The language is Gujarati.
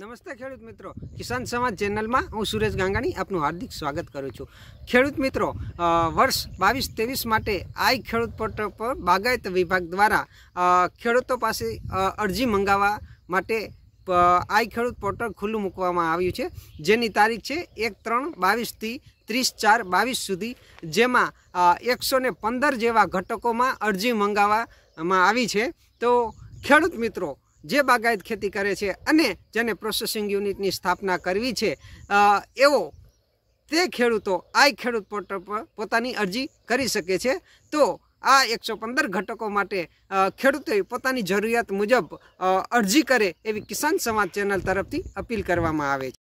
નમસ્તે ખેડૂત મિત્રો કિસાન સમાજ ચેનલમાં હું સુરેશ ગાંગાણી આપનું હાર્દિક સ્વાગત કરું છું ખેડૂત મિત્રો વર્ષ બાવીસ ત્રેવીસ માટે આઈ ખેડૂત પોર્ટલ પર બાગાયત વિભાગ દ્વારા ખેડૂતો પાસે અરજી મંગાવવા માટે આઈ ખેડૂત પોર્ટલ ખુલ્લું મૂકવામાં આવ્યું છે જેની તારીખ છે એક ત્રણ બાવીસથી ત્રીસ ચાર બાવીસ સુધી જેમાં એકસો પંદર જેવા ઘટકોમાં અરજી મંગાવવામાં આવી છે તો ખેડૂત મિત્રો જે બાગાયત ખેતી કરે છે અને જેને પ્રોસેસિંગ યુનિટની સ્થાપના કરવી છે એવો તે ખેડૂતો આ ખેડૂત પોર્ટલ પર પોતાની અરજી કરી શકે છે તો આ એકસો પંદર ઘટકો માટે ખેડૂતોએ પોતાની જરૂરિયાત મુજબ અરજી કરે એવી કિસાન સમાજ ચેનલ તરફથી અપીલ કરવામાં આવે છે